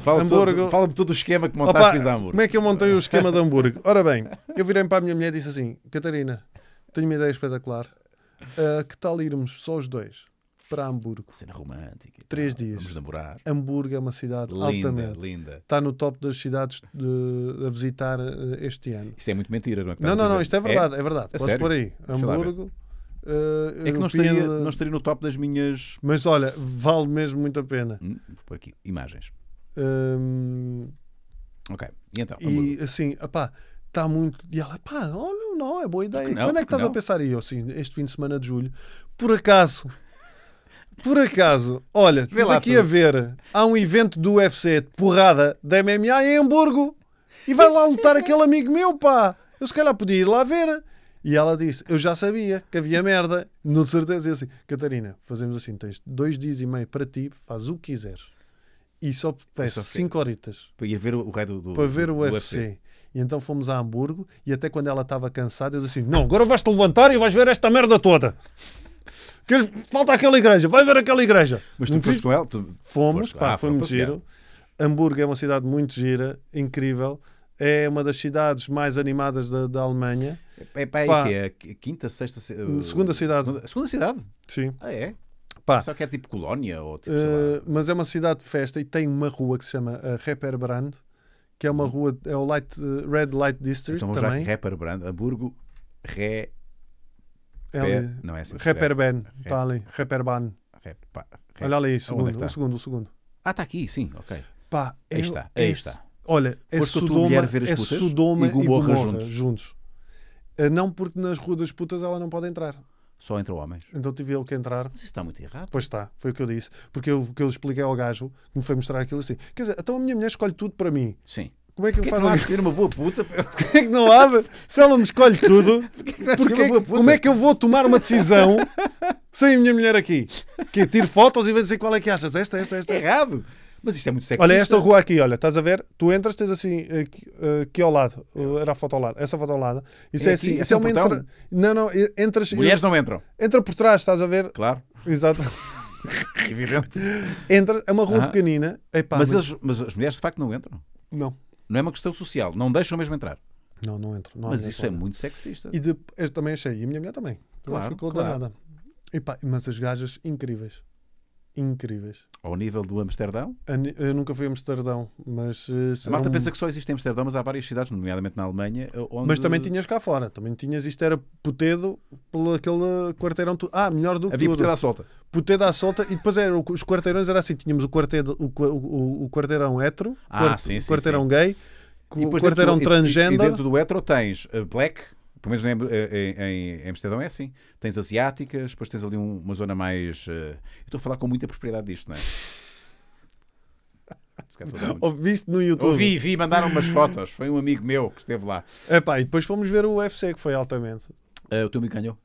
Fala-me tudo. Fala-me tudo, fala tudo o esquema que montaste Opa, Hamburgo. Como é que eu montei o esquema de Hamburgo? Ora bem, eu virei para a minha mulher e disse assim: Catarina, tenho uma ideia espetacular. Uh, que tal irmos só os dois? para Hamburgo. Cena romântica. Três tal. dias. Vamos namorar. Hamburgo é uma cidade linda, altamente. Linda. Está no top das cidades de, a visitar ah, este ano. Isto é muito mentira, não é? Não, não, não, isto é verdade, é, é verdade. É Posso por aí. Deixa Hamburgo. Uh, é que não estaria, não estaria no top das minhas. Mas olha, vale mesmo muito a pena. Hum, vou por aqui, imagens. Um, ok, e então? E assim, pá, está muito. E ela, pá, olha, não, é boa ideia. Não, Quando é que estás não. a pensar? E eu, assim, este fim de semana de julho, por acaso. Por acaso, olha, estive aqui tudo. a ver. Há um evento do UFC de porrada da MMA em Hamburgo. E vai lá lutar aquele amigo meu, pá. Eu se calhar podia ir lá ver. E ela disse: Eu já sabia que havia merda. Não de certeza. E assim, Catarina, fazemos assim: tens dois dias e meio para ti, faz o que quiseres. E só peço 5 horitas. Para ir ver o rei do, do Para ver o UFC. UFC. E então fomos a Hamburgo e até quando ela estava cansada, eu disse assim, não, agora vais-te levantar e vais ver esta merda toda. Que falta aquela igreja, vai ver aquela igreja. Mas tu foste com ela? Tu... Fomos, pá, ah, foi muito giro. Hamburgo é uma cidade muito gira, incrível. É uma das cidades mais animadas da, da Alemanha. É, é pá, é que é a quinta, sexta... Segunda cidade. Segunda, segunda cidade? Sim. Ah, é? Pá, Só que é tipo colónia ou tipo, uh, Mas é uma cidade de festa e tem uma rua que se chama uh, Brand, que é uma uhum. rua, é o Light, uh, Red Light District então, também. Rapper Brand, Hamburgo, Ré... Pé, não é assim. Ben, está ali. Rapperban. Olha ali, é segundo, é o segundo, o segundo. Ah, está aqui, sim, ok. Pá, aí é, está, aí é, está. Olha, é Foste Sodoma, é Sodoma e Gomorra, juntos. juntos. Não porque nas ruas das putas ela não pode entrar só entre homens. Então tive ele que entrar. Mas isso está muito errado. Pois está, foi o que eu disse. Porque o que eu expliquei ao gajo, que me foi mostrar aquilo assim, quer dizer, então a minha mulher escolhe tudo para mim. Sim. Como é que, que, que faz alguém... uma boa puta? Porquê é que não há? Se ela me escolhe tudo, é que como é que eu vou tomar uma decisão sem a minha mulher aqui? Que tiro fotos e vou dizer qual é que achas? Esta, esta, esta. É errado. Mas isto é muito sexy. Olha, esta rua aqui, olha, estás a ver? Tu entras, tens assim, aqui, eh, aqui eh, ao lado, eh, era a foto ao lado, essa foto ao lado. Isso é, é aqui, assim, isso é, é uma é entra... Não, não, entras. Mulheres não entram. Entra por trás, estás a ver? Claro. Exato. Evidente. Entra, é uma rua ah. pequenina. Epá, mas, mas... As, mas as mulheres de facto não entram. Não. Não é uma questão social, não deixam mesmo entrar. Não, não entro. Não mas isso é muito sexista. E de, eu também achei. E a minha mulher também. Claro, claro. Epá, mas as gajas incríveis incríveis. Ao nível do Amsterdão? Eu nunca fui a Amsterdão, mas... a eh, Marta um... pensa que só existe em Amsterdão, mas há várias cidades, nomeadamente na Alemanha, eh, onde... Mas também tinhas cá fora, também tinhas, isto era putedo pelo aquele quarteirão... Tu... Ah, melhor do que Havia tudo. à solta. Potedo à solta, e depois era, os quarteirões era assim, tínhamos o, quartedo, o, o, o quarteirão hetero, ah, sim, sim, o quarteirão sim. gay, o quarteirão transgênero... E, e dentro do hetero tens eh, black... Pelo menos eh, em, em, Amsterdão é assim. Tens asiáticas, depois tens ali um, uma zona mais. Uh... estou a falar com muita propriedade disto, não é? Ouviste no YouTube? Ouvi, vi, mandaram umas fotos. Foi um amigo meu que esteve lá. Epá, e depois fomos ver o UFC, que foi altamente. Uh, o teu me ganhou?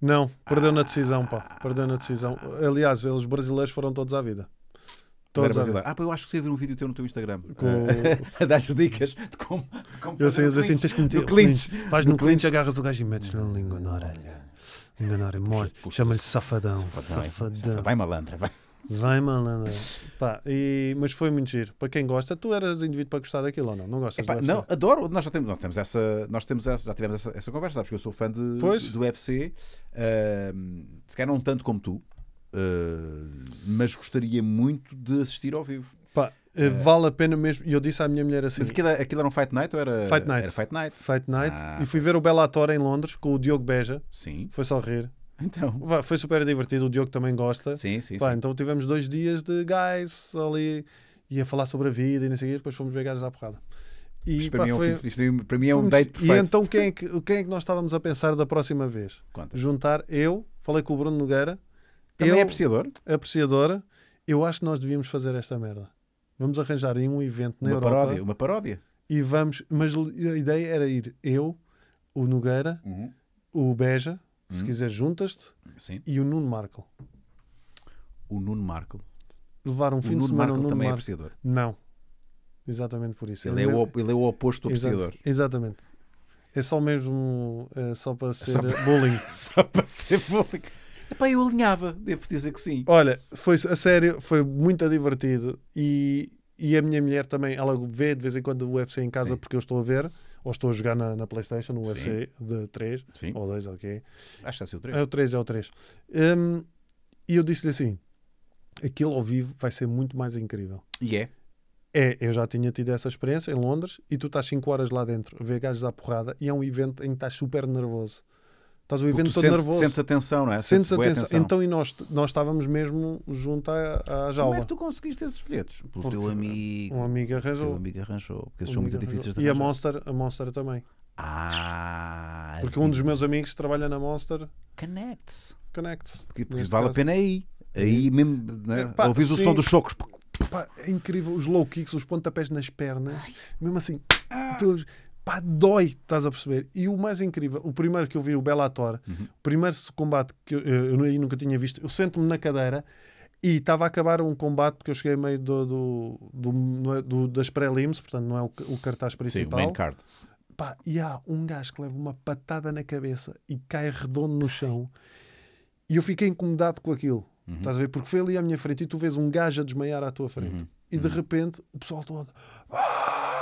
Não, perdeu ah. na decisão, pá. Perdeu na decisão. Aliás, eles brasileiros foram todos à vida. Todos brasileiro. Ah, pá, eu acho que sei ver um vídeo teu no teu Instagram. Com... Eh, dar das dicas de como. De como eu sei, assim, tens que meter. No Vais no, no clinch, agarras o gajo e metes-lhe uma língua na orelha. Língua na orelha, morre. Chama-lhe é safadão. Safadão. Vai malandra, vai. Vai malandra. Pá, e, mas foi muito giro. Para quem gosta, tu eras indivíduo para gostar daquilo ou não? Não gostas Epá, Não, adoro. Nós já temos, não, temos essa, nós temos essa, já tivemos essa, essa conversa, sabes que eu sou fã de, pois. do UFC. Uh, se calhar não tanto como tu, ah, mas gostaria muito de assistir ao vivo. Pá, eh, ah. vale a pena mesmo. E eu disse à minha mulher assim. Mas aquilo, é, aquilo era um Fight Night ou era Fight Night? Era Fight Night. Fight Night. Ah, e fui ver o Bellator em Londres com o Diogo Beja. Sim. Foi só rir. Então. Pá, foi super divertido. O Diogo também gosta. Sim, sim, Pá, sim. Então tivemos dois dias de guys ali. a falar sobre a vida e nem sei Depois fomos ver gajos à porrada. E, para, mim é, é um para mim é um date perfeito. E então quem é, que, quem é que nós estávamos a pensar da próxima vez? Conta. Juntar eu, falei com o Bruno Nogueira, também é eu, é apreciador? Apreciadora. Eu acho que nós devíamos fazer esta merda. Vamos arranjar aí um evento na uma Europa. Paródia, uma paródia. E vamos. Mas a ideia era ir eu, o Nogueira, uhum. o Beja, se uhum. quiser juntas-te, e o Nuno Marco. O Nuno Marco. Levar um fim de semana o Nuno também é apreciador. Não. Exatamente por isso. Ele, é ele é, o, ele é o oposto do apreciador. Exatamente. É só mesmo. Eh, é só para ser só para... bullying. só para ser bullying. Epá, eu alinhava, devo dizer que sim. Olha, foi a sério, foi muito divertido e, e a minha mulher também, ela vê de vez em quando o UFC em casa sim. porque eu estou a ver. Ou estou a jogar na, na Playstation, no UFC sim. de 3 sim. ou 2, ok. Acho que é o 3. É o 3, é o 3. Um, e eu disse-lhe assim: aquilo ao vivo vai ser muito mais incrível. E yeah. é? É, eu já tinha tido essa experiência em Londres e tu estás 5 horas lá dentro a ver gajos à porrada e é um evento em que estás super nervoso. Estás o evento todo sentes, nervoso. Sentes atenção não é? Sentes, sentes Então, e nós, nós estávamos mesmo junto à, à jaula. Como é que tu conseguiste esses bilhetes? Porque o teu amigo. Um amigo arranjou. um amigo arranjou. Porque eles um são muito arranjou. difíceis de arranjar. E a Monster, a Monster também. Ah! Porque um dos meus amigos trabalha na Monster. Connects. Connects. Porque, porque vale caso. a pena aí. Aí mesmo. Né? É, pá, Ouvis sim. o som dos socos. é incrível. Os low kicks, os pontapés nas pernas. Ai. Mesmo assim. Ah pá, dói, estás a perceber? E o mais incrível, o primeiro que eu vi, o Bellator, uhum. o primeiro combate que eu, eu, eu nunca tinha visto, eu sento-me na cadeira e estava a acabar um combate porque eu cheguei meio do, do, do, é, do das prelims, portanto não é o, o cartaz principal. Sim, o main card. Pá, e há um gajo que leva uma patada na cabeça e cai redondo no chão e eu fiquei incomodado com aquilo. Uhum. Estás a ver? Porque foi ali à minha frente e tu vês um gajo a desmaiar à tua frente. Uhum. E de uhum. repente o pessoal todo. Ah!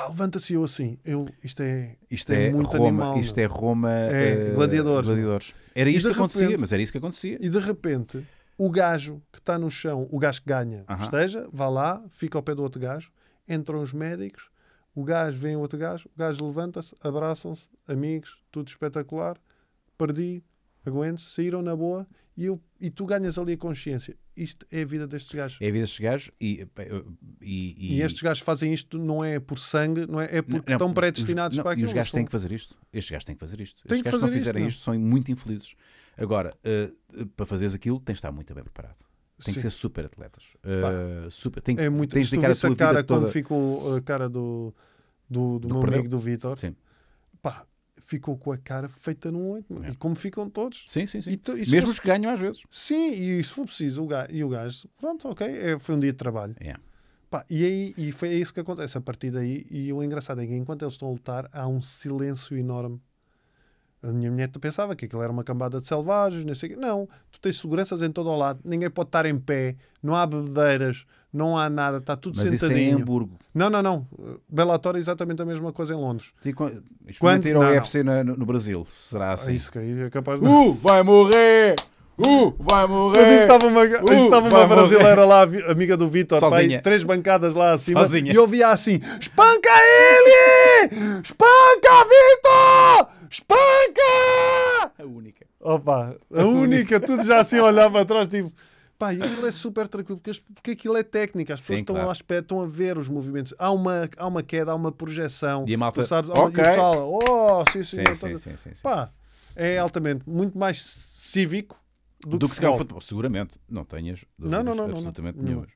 levanta-se eu assim. Eu, isto é, isto é, é, muito Roma, animal. Isto não? é Roma. É, uh, gladiadores. gladiadores. Era isto que repente, acontecia, mas era isso que acontecia. E de repente, o gajo que está no chão, o gajo que ganha, uh -huh. esteja, vá lá, fica ao pé do outro gajo, entram os médicos, o gajo vem o outro gajo, o gajo levanta-se, abraçam-se, amigos, tudo espetacular, perdi, aguento, saíram na boa e, eu, e tu ganhas ali a consciência isto é a vida destes gajos. É a vida destes gajos e. E, e... e estes gajos fazem isto não é por sangue, não é? É porque não, estão predestinados não, para aquilo. E os gajos têm que fazer isto. Estes gajos têm que fazer isto. Estes gajos, se não fizerem é? isto, são muito infelizes. Agora, uh, para fazeres aquilo, tens de estar muito bem preparado. Tem que ser super atletas. Uh, super. Tem, é muito, tens de dedicar a tua a cara, toda... como ficou a cara do, do, do, meu amigo do Vitor. Sim. Pá, ficou com a cara feita num oito. É. E como ficam todos. Sim, sim, sim. E, Mesmo os que ganham às vezes. Sim, e se for preciso, o gajo, e o gajo, pronto, ok, é, foi um dia de trabalho. É. Pá, e, aí, e foi isso que acontece a partir daí. E o engraçado é que enquanto eles estão a lutar, há um silêncio enorme a minha mulher pensava que aquilo era uma cambada de selvagens, não sei Não, tu tens seguranças em todo o lado, ninguém pode estar em pé, não há bebedeiras, não há nada, está tudo Mas sentadinho. Isso é em Hamburgo. Não, não, não. Belatório é exatamente a mesma coisa em Londres. Quando é ir ao não, UFC no, no Brasil, será assim? É isso que é capaz de. Uh, vai morrer! Uh, vai morrer. Mas estava uma, uh, estava uma brasileira lá, amiga do Vitor, três bancadas lá acima. Sozinha. E eu via assim: espanca ele! Espanca, Vitor! Espanca! A única. Opa, a, a única, única. tudo já assim olhava atrás, tipo. Pá, e aquilo é super tranquilo, porque, porque aquilo é técnica, as pessoas Sim, estão claro. à espera, estão a ver os movimentos. Há uma, há uma queda, há uma projeção. E a malta, sabes, okay. e o pessoal, oh, sim, Sim, tá sim, sim, sim, sim, Pá, é altamente, muito mais cívico do, do que, que se calhar o futebol. Seguramente, não tenhas dúvidas não, não, não, absolutamente não, não. nenhumas.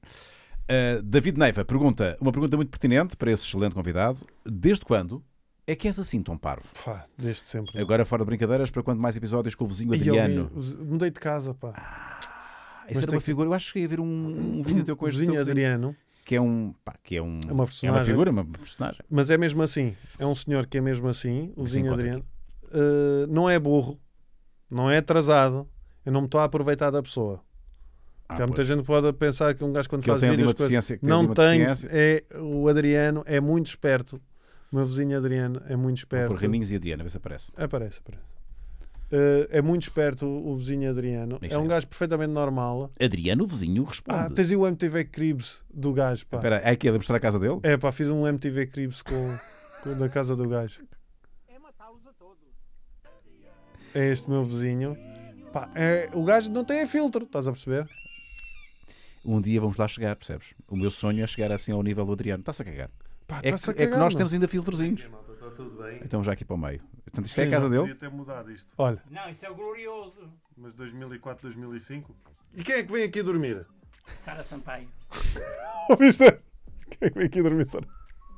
Uh, David Neiva pergunta, uma pergunta muito pertinente para esse excelente convidado. Desde quando é que és assim tão parvo? Pá, desde sempre. Agora, fora brincadeiras, para quando mais episódios com o vizinho Adriano? Eu, mudei de casa, pá. Ah, isso era uma que... figura. Eu acho que ia haver um, um vídeo teu com este vizinho Adriano. Que é um. Pá, que é um. É uma, personagem. É uma figura, é uma personagem. Mas é mesmo assim. É um senhor que é mesmo assim, o vizinho Adriano. Uh, não é burro, não é atrasado, eu não me estou a aproveitar da pessoa. Ah, Porque muita gente pode pensar que um gajo quando que faz tem vídeos... Coisa, que não tem. É, o Adriano é muito esperto. O meu vizinho Adriano é muito esperto. Vou por Raminhos e Adriano, a ver se aparece. Aparece, aparece. Uh, é muito esperto o, vizinho Adriano. é um gajo perfeitamente normal. Adriano, o vizinho, responde. Ah, tens aí o MTV Cribs do gajo, pá. Espera, é que ele mostrar a casa dele? É, pá, fiz um MTV Cribs com, com, da casa do gajo. É matá-los a todos. É este meu vizinho. Pá, é, o gajo não tem filtro, estás a perceber? Um dia vamos lá chegar, percebes? O meu sonho é chegar assim ao nível do Adriano. Está-se a cagar. Pá, é, tá que, a cagar, é que nós não. temos ainda filtrozinhos. Tá então já aqui para o meio. Portanto, isto Sim, é a casa dele? Podia ter mudado isto. Olha. Não, isso é o glorioso. Mas 2004, 2005? E quem é que vem aqui dormir? Sara Sampaio. Ouviste? Quem é que vem aqui dormir, Sara?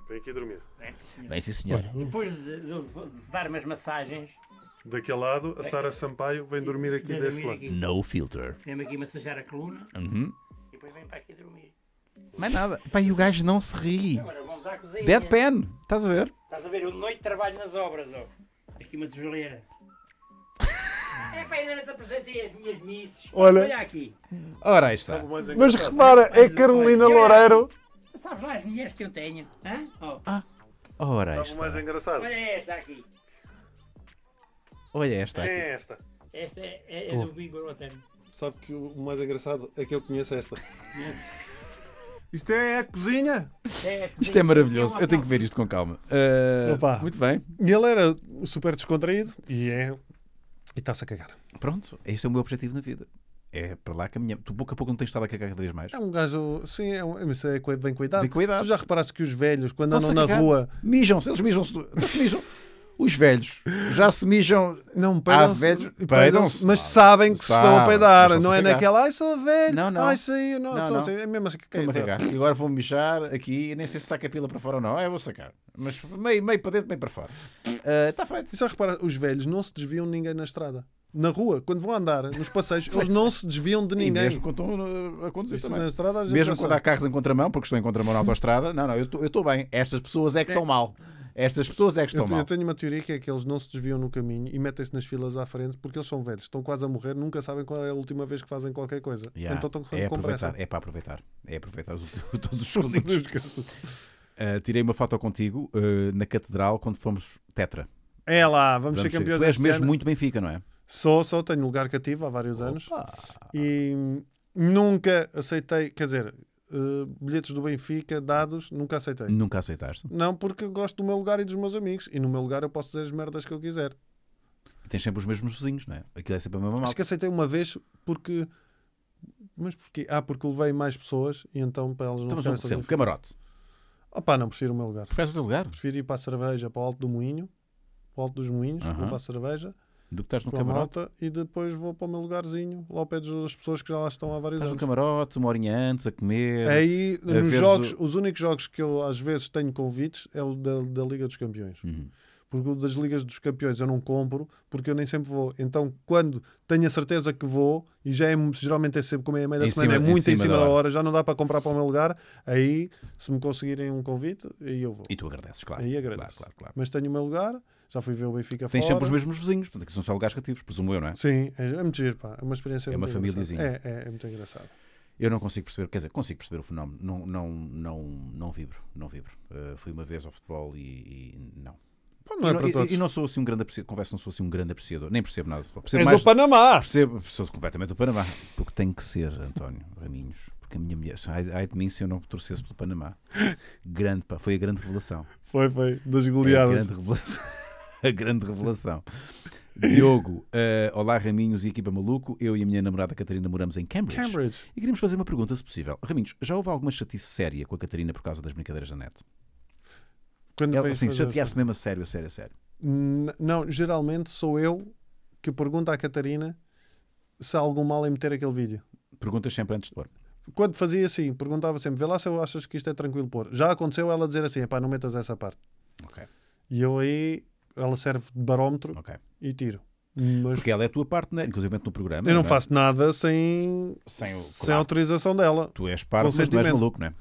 Vem aqui dormir. Vem sim, senhor. Bem, sim, senhor. Depois de, de, de dar umas massagens, daquele lado, a Sara Sampaio vem dormir aqui Vem deste dormir lado. aqui. No filter. vem aqui massajar a coluna Uhum. e depois vem para aqui dormir. Mais nada. Pai, e o gajo não se ri. Agora vamos à Deadpan, estás a ver? Estás a ver? Eu de noite trabalho nas obras, ó. Aqui uma tijoleira. é para ainda não te apresentei as minhas misses. Olha. aqui. Ora, aí está. Mas repara, é Carolina Loureiro. Sabes lá as mulheres que eu tenho? Hã? Ó, ah. Ora, aí Sabe o mais engraçado? Olha esta aqui. Olha é esta. Aqui. É esta. Esta é, é, é do Bingo Rotten. Sabe que o mais engraçado é que eu conheço esta. Né? Isto é a cozinha? É a cozinha. Isto é maravilhoso. É eu tenho que ver isto com calma. Uh, muito bem. E ele era super descontraído e é. E está-se a cagar. Pronto, este é o meu objetivo na vida. É para lá caminhar. Tu pouco a pouco não tens estado a cagar cada vez mais. É um gajo, sim, é um, isso é bem cuidado. Bem cuidado. Tu já reparaste que os velhos, quando andam na rua. Mijam-se, eles mijam-se. mijam. Os velhos já se mijam. Não peidam. Há velhos, peidam mas sabem que se estão a peidar. Não, é naquela, ai, sou velho. Não, não. Ai, saiu, não. não, não. É mesmo assim que quero. agora vou mijar aqui. Nem sei se saca a pila para fora ou não. É, vou sacar. Mas meio, meio para dentro, meio para fora. Está eh, uh, feito. E só repara, os velhos não se desviam de ninguém na estrada. Na rua, quando vão andar, nos passeios, eles não se desviam de ninguém. E mesmo quando estão eh, a conduzir também. Estrada, mesmo quando há carros em contramão, porque estão em contramão na autoestrada, não, não, eu estou bem. Estas pessoas é que é. estão mal. Estas pessoas é que estão eu, mal. Eu tenho uma teoria que é que eles não se desviam no caminho e metem-se nas filas à frente porque eles são velhos, estão quase a morrer, nunca sabem qual é a última vez que fazem qualquer coisa. Yeah. Então estão é com pressa. É para aproveitar. É aproveitar os, todos os segundos. uh, ah, tirei uma foto contigo uh, na catedral quando fomos tetra. É lá, vamos, vamos ser campeões. Tu és mesmo ano. muito Benfica, não é? Sou, sou, tenho lugar cativo há vários Opa. anos. E nunca aceitei, quer dizer, eh, bilhetes do Benfica dados, nunca aceitei. Nunca aceitaste? Não, porque gosto do meu lugar e dos meus amigos. E no meu lugar eu posso dizer as merdas que eu quiser. E tens sempre os mesmos vizinhos, não é? Aquilo é sempre a mesma malta. Acho que aceitei uma vez porque... Mas porquê? Ah, porque levei mais pessoas e então para elas não então, ficarem Um camarote. opa não, prefiro o meu lugar. prefiro o teu lugar? Prefiro ir para a cerveja, para o Alto do Moinho, para o Alto dos Moinhos, uhum. vou para a cerveja do que estás no camarote. Malta, e depois vou para o meu lugarzinho, lá ao pé das pessoas que já lá estão há vários estás anos. no camarote, uma horinha antes, a comer. Aí, a nos jogos, o... os únicos jogos que eu às vezes tenho convites é o da, da Liga dos Campeões. Uhum. Porque o das Ligas dos Campeões eu não compro, porque eu nem sempre vou. Então, quando tenho a certeza que vou, e já é geralmente é sempre como é a meia da em semana, é cima, é muito em cima, em cima da, hora. hora. já não dá para comprar para o meu lugar. Aí, se me conseguirem um convite, aí eu vou. E tu agradeces, claro. Aí agradeço. Claro, claro, claro. Mas tenho o meu lugar já fui ver o Benfica Tem fora. sempre os mesmos vizinhos, portanto, que são só lugares cativos, presumo eu, não é? Sim, é, é, muito giro, pá. É uma experiência É uma famíliazinha. É, é, é muito engraçado. Eu não consigo perceber, quer dizer, consigo perceber o fenómeno, não, não, não, não vibro, não vibro. Uh, fui uma vez ao futebol e, e não. Pô, não é e, para todos. e não sou assim um grande apreciador, converso, não sou assim um grande apreciador, nem percebo nada de futebol. Percebo És mais, do Panamá! Percebo, sou completamente do Panamá, porque tem que ser, António Raminhos, porque a minha mulher, ai, de mim se eu não torcesse pelo Panamá. Grande, pá, foi a grande revelação. Foi, foi, das é goleadas. grande revelação a grande revelação. Diogo, uh, olá Raminhos e equipa maluco. Eu e a minha namorada Catarina moramos em Cambridge. Cambridge. E queríamos fazer uma pergunta, se possível. Raminhos, já houve alguma chatice séria com a Catarina por causa das brincadeiras da net? Quando Ela, assim, chatear-se mesmo a sério, a sério, a sério. não, geralmente sou eu que pergunto à Catarina se há algum mal em meter aquele vídeo. Perguntas sempre antes de pôr. Quando fazia assim, perguntava sempre: vê lá se eu achas que isto é tranquilo pôr. Já aconteceu ela dizer assim: pá, não metas essa parte. Ok. E eu aí ela serve de barómetro okay. e tiro. Mas... Porque ela é a tua partner, né? inclusive no programa. Eu não, não é? faço é? nada sem, sem, o, sem autorização dela. Tu és parvo, mas né? não és maluco, não é?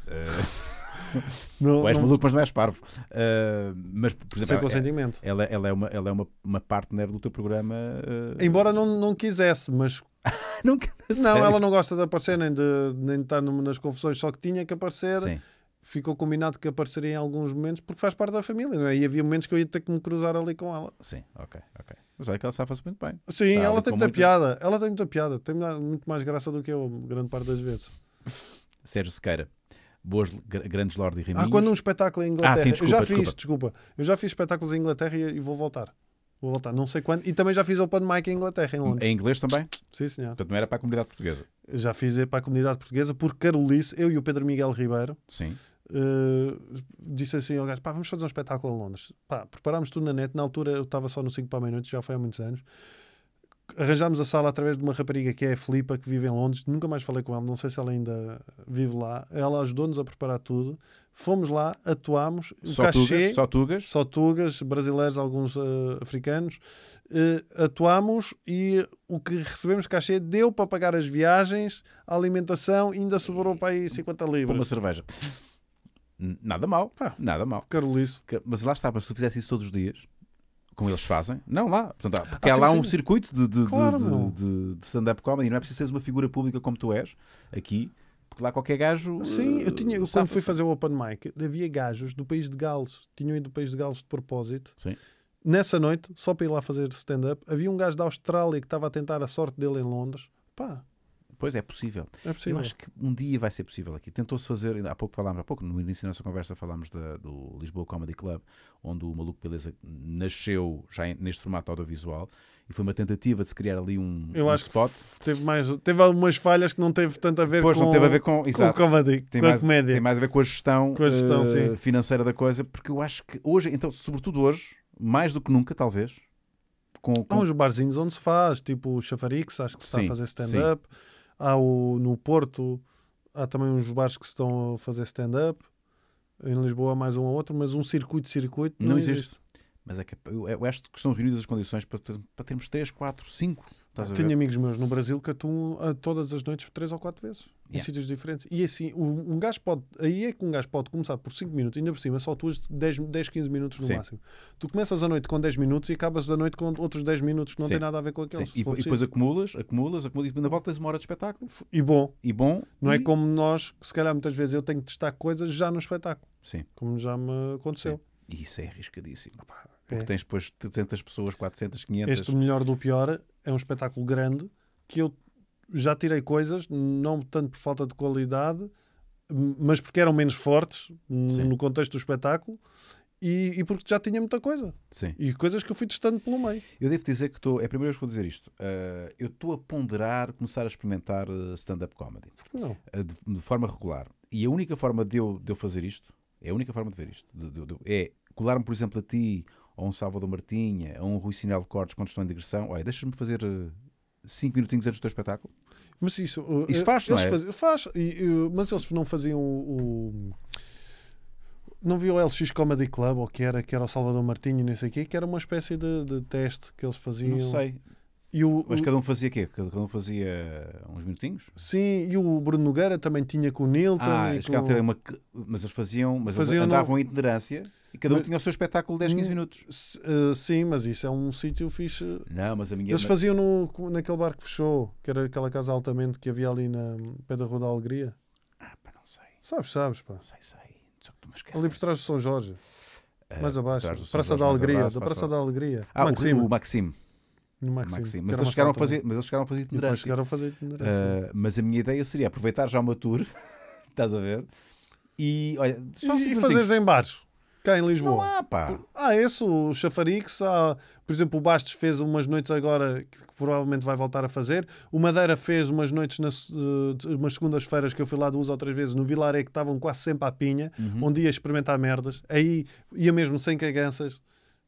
não, tu és não... maluco, mas não és parvo. Uh, mas, por exemplo, Sem é consentimento. Ela, é, ela é, uma, ela é uma, uma partner do teu programa. Uh... Embora não, não quisesse, mas. não, não ela não gosta de aparecer nem de, nem de estar nas confusões, só que tinha que aparecer. Sim ficou combinado que apareceria em alguns momentos porque faz parte da família, não é? E havia momentos que eu ia ter que me cruzar ali com ela. Sim, ok, ok. Mas é que ela safa-se muito bem. Sim, ela tem muita muito... piada. Ela tem muita piada. Tem muito mais graça do que eu, grande parte das vezes. Sérgio Sequeira. Boas, grandes Lorde e Riminhos. Ah, quando um espetáculo em ah, Inglaterra. Ah, sim, desculpa, eu já desculpa. fiz, desculpa. Eu já fiz espetáculos em Inglaterra e, e vou voltar. Vou voltar, não sei quando. E também já fiz open mic em Inglaterra, em Londres. Em inglês também? Sim, senhor. Portanto, não era para a comunidade portuguesa. Já fiz eh, para a comunidade portuguesa, por Carolice, eu e o Pedro Miguel Ribeiro, Sim. Eh, disse assim ao gajo: pá, vamos fazer um espetáculo em Londres. Pá, preparámos tudo na net. Na altura eu estava só no 5 para a meia-noite, já foi há muitos anos. Arranjámos a sala através de uma rapariga que é a Filipa, que vive em Londres. Nunca mais falei com ela, não sei se ela ainda vive lá. Ela ajudou-nos a preparar tudo. Fomos lá, atuámos. só, cachê, tugas, só tugas? Só tugas, brasileiros, alguns uh, africanos. Uh, atuámos e o que recebemos cachê deu para pagar as viagens, a alimentação, ainda sobrou para aí 50 libras. Para uma cerveja. Nada mal. Pá, nada mal. isso Mas lá está, mas se tu fizesse isso todos os dias, como eles fazem, não lá. Portanto, porque ah, há lá sim. um circuito de, de, claro, de, de, de stand-up comedy. Não é preciso seres uma figura pública como tu és aqui. Porque lá qualquer gajo. Sim, eu eh, tinha. quando fui fazer o open mic, havia gajos do país de Gales. Tinham ido do país de Gales de propósito. Sim. Nessa noite, só para ir lá fazer stand-up, havia um gajo da Austrália que estava a tentar a sorte dele em Londres. Pá, Pois é possível. é possível. Eu acho que um dia vai ser possível aqui. Tentou-se fazer, há pouco falámos, há pouco, no início da nossa conversa falámos da, do Lisboa Comedy Club, onde o Maluco Beleza nasceu já neste formato audiovisual e foi uma tentativa de se criar ali um, eu um acho spot. Que teve, mais, teve algumas falhas que não teve tanto a ver pois, com, não teve a ver com, com o comedy, tem com mais, comédia. Tem mais a ver com a gestão, com a gestão uh, financeira da coisa, porque eu acho que hoje, então, sobretudo hoje, mais do que nunca, talvez. Com, com... barzinhos onde se faz, tipo o Chafarix, acho que se sim, está a fazer stand-up. Sim Há o, no Porto, há também uns bares que estão a fazer stand-up. Em Lisboa, há mais um ou outro, mas um circuito-circuito não, não, existe. existe. Mas é que eu, acho que estão reunidas as condições para, para termos 3, 4, 5 tenho amigos meus no Brasil que atuam a todas as noites três ou quatro vezes, yeah. em sítios diferentes. E assim, um, gajo pode. Aí é que um gajo pode começar por 5 minutos, ainda por cima, só atuas 10, 10 15 minutos no Sim. máximo. Tu começas a noite com 10 minutos e acabas a noite com outros 10 minutos que não Sim. tem nada a ver com aqueles. E, e, depois acumulas, acumulas, acumulas, e na volta tens uma hora de espetáculo. E bom. E bom. Não é e... é como nós, que se calhar muitas vezes eu tenho que testar coisas já no espetáculo. Sim. Como já me aconteceu. Sim. E isso é arriscadíssimo. Opa, porque é. tens depois 300 pessoas, 400, 500. Este melhor do pior é um espetáculo grande que eu já tirei coisas, não tanto por falta de qualidade, mas porque eram menos fortes Sim. no contexto do espetáculo e, e, porque já tinha muita coisa. Sim. E coisas que eu fui testando pelo meio. Eu devo dizer que estou. É a primeira vez que vou dizer isto. Uh, eu estou a ponderar começar a experimentar eh, stand-up comedy. Não. Uh, de, de, forma regular. E a única forma de eu, de eu fazer isto, é a única forma de ver isto, de, de, é colar-me, por exemplo, a ti ou um Salvador Martinha, ou um Rui Sinel Cortes quando estão em digressão, olha, deixas-me fazer 5 eh, minutinhos antes do teu espetáculo. Mas isso, eh, isso eh, faz, não é? Faz, faz mas eles não faziam o, não viu o LX Comedy Club ou que era, que era o Salvador Martinho nem sei o quê, que era uma espécie de, de, teste que eles faziam. Não sei. E o, Mas cada um fazia quê? Cada um fazia uns minutinhos? Sim, e o Bruno Nogueira também tinha com o Nilton. Ah, com... Uma... mas eles faziam, mas faziam eles andavam no... em itinerância. E cada um mas, tinha o seu espetáculo 10, 15 minutos. Uh, sim, mas isso é um sítio fixe. Não, mas a minha. Eles faziam no, naquele bar que fechou, que era aquela casa altamente que havia ali na pé da Rua da Alegria. Ah, pá, não sei. Sabes, sabes, pá. Sei, sei. Só que tu me Ali por trás de São Jorge. Ah, mais abaixo. Praça Jorge, da Alegria. Abraço, da Praça da Alegria. Ah, Maxime. o, Maxime. No Maxime. Maxime. Mas, eles chegaram a fazer, mas eles chegaram a fazer itinerante. chegaram a fazer itinerante. Uh, ah, mas a minha ideia seria aproveitar já uma tour, estás a ver? E olha, só e, e fazeres em bares. Cá em Lisboa. Não há, pá. Há esse, o Chafarix, há, por exemplo, o Bastos fez umas noites agora que provavelmente vai voltar a fazer. O Madeira fez umas noites, na, eh, umas segundas-feiras que eu fui lá duas ou três vezes no Vilaré, que estavam quase sempre à pinha, uhum. dia a experimentar merdas. Aí ia mesmo sem caganças,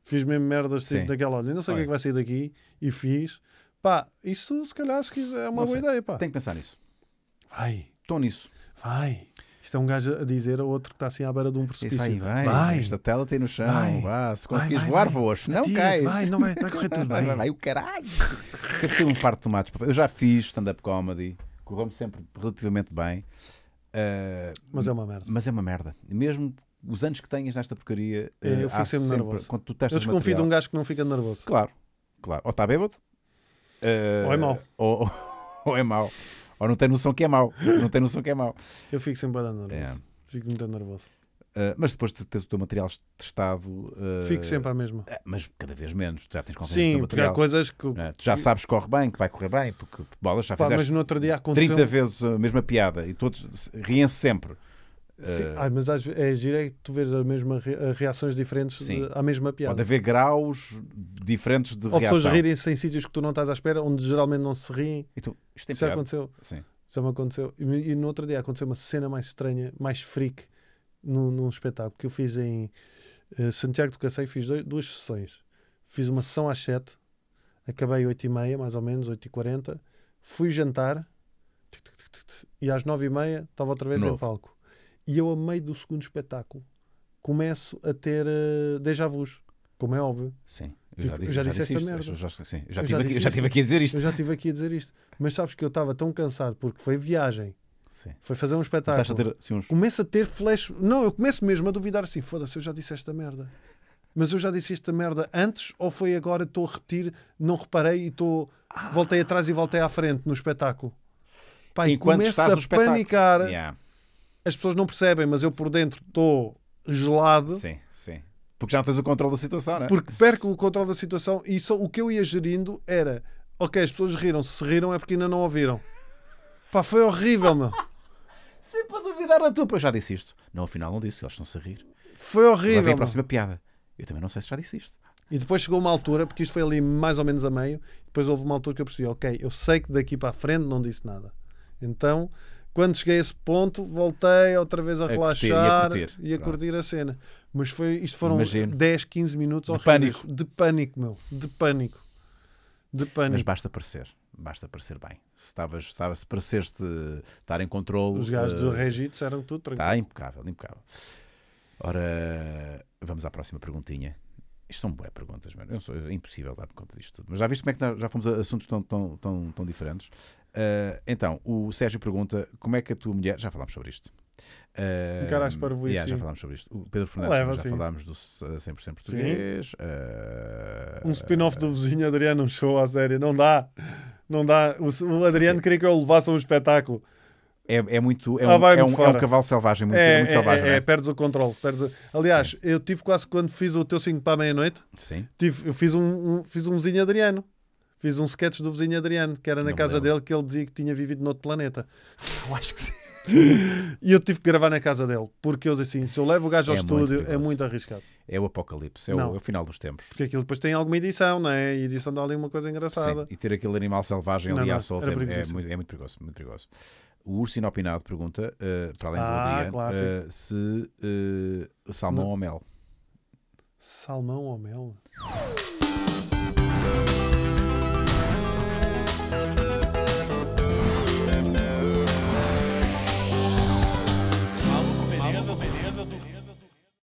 fiz mesmo merdas tipo, daquela ordem. Não sei o que é que vai sair daqui e fiz. Pá, isso se calhar se quiser, é uma boa ideia, pá. Tem que pensar nisso. Vai. Estou nisso. Vai. Isto é um gajo a dizer a outro que está assim à beira de um precipício. vai, vai, vai. Esta tela tem no chão. Vai, se conseguires vai, voar, voas. Não cai. Vai, não vai, vai correr tudo bem. Vai, vai, o caralho. Quero ter um par de tomates. Eu já fiz stand-up comedy. Correu-me sempre relativamente bem. Uh, mas é uma merda. Mas é uma merda. Mesmo os anos que tenhas nesta porcaria, eu fico eh, sempre, sempre nervoso. Quando tu testas eu desconfio material, de um gajo que não fica nervoso. Claro, claro. Ou está bêbado, uh, ou é mau. Ou, ou, ou é mau. Ou não tem noção que é mau. Não tem noção que é mau. Eu fico sempre a nervoso. É. Fico muito nervoso. Uh, mas depois de teres o teu material testado. Uh, Fico sempre à mesma. Uh, mas cada vez menos. Tu já tens confiança Sim, no material. Sim, há coisas que. Tu já sabes que corre bem, que vai correr bem, porque bolas já Pá, fizeste. Mas no outro dia aconteceu. 30 vezes a mesma piada e todos riem-se sempre. Sim, eh, ah, mas às, é giro é que tu vês a mesma re, reações diferentes Sim. à mesma piada. Pode haver graus diferentes de Ou reação. Ou pessoas rirem-se em sítios que tu não estás à espera, onde geralmente não se riem. E tu, isto Isso já aconteceu. Sim. Isso é me aconteceu. E, e, no outro dia aconteceu uma cena mais estranha, mais freak, num, num espetáculo que eu fiz em uh, Santiago do Cacém. Fiz dois, duas sessões. Fiz uma sessão às 7, acabei 8h30, mais ou menos, 8h40. Fui jantar e às 9h30 estava outra vez no em palco. E eu, a meio do segundo espetáculo, começo a ter uh, déjà vus, como é óbvio. Sim. Eu tipo, já, disse, já, disse, já esta isto, merda. Eu já, sim, eu já, eu tive já aqui, aqui a dizer isto. Eu já estive aqui a dizer isto. Mas sabes que eu estava tão cansado porque foi viagem, Sim. Foi fazer um espetáculo. A ter, uns... Começo a ter flash. Não, eu começo mesmo a duvidar assim: foda-se, eu já disse esta merda. Mas eu já disse esta merda antes ou foi agora? Estou a repetir, não reparei e estou. Voltei atrás e voltei à frente no espetáculo. Pai, Enquanto começo a panicar. Yeah as pessoas não percebem, mas eu por dentro estou gelado. Sim, sim. Porque já não tens o controle da situação, não é? Porque perco o controle da situação e só, o que eu ia gerindo era: ok, as pessoas riram, se riram é porque ainda não ouviram. Pá, foi horrível, meu. Sempre a duvidar da tua. Eu já disse isto. Não, afinal não disse, eles estão-se a rir. Foi horrível. vem a próxima piada. Eu também não sei se já disse isto. E depois chegou uma altura, porque isto foi ali mais ou menos a meio, depois houve uma altura que eu percebi, ok, eu sei que daqui para a frente não disse nada. Então quando cheguei a esse ponto, voltei outra vez a, a relaxar curtir, e a curtir, e a, curtir a cena. Mas foi, isto foram Imagino. 10, 15 minutos de pânico. De pânico, meu. De pânico. De pânico. Mas basta parecer. Basta parecer bem. Se, estavas, estava, se pareceste estar em controle. Os gajos uh, do eh, Regito eram tudo tranquilo. Está impecável, impecável. Ora, vamos à próxima perguntinha. Isto são boas perguntas, mano. é impossível dar conta disto tudo. Mas já viste como é que já fomos a assuntos tão, tão, tão, tão diferentes? Uh, então, o Sérgio pergunta como é que a tua mulher. Já falámos sobre isto. Uh, ah, Encaras para o yeah, Já falámos sobre isto. O Pedro Fernandes, Leva, já sim. falámos do 100% ah, português. Uh, um spin-off do vizinho Adriano, um show à série. Não dá. Não dá. O, Adriano é. queria que eu levasse um espetáculo. É, é muito. É, ah, um, é, um, é um, cavalo selvagem. Muito, é, é muito é, selvagem. É, perdes o controle. Perdes o... Aliás, eu tive quase quando fiz o teu 5 para a meia-noite. Tive, eu fiz um, um, fiz um vizinho Adriano fiz um sketch do vizinho Adriano, que era na não casa dele, que ele dizia que tinha vivido noutro planeta. Eu acho que sim. e eu tive que gravar na casa dele, porque eu disse assim: se eu levo o gajo ao é estúdio, é muito arriscado. É o apocalipse, é o, é o, final dos tempos. Porque aquilo depois tem alguma edição, não é? E edição dá ali uma coisa engraçada. Sim, e ter aquele animal selvagem ali não, à solta é, é, muito, é muito perigoso, muito perigoso. O urso inopinado pergunta, uh, para além ah, do Adriano, uh, se uh, salmão não. ou mel. Salmão ou mel?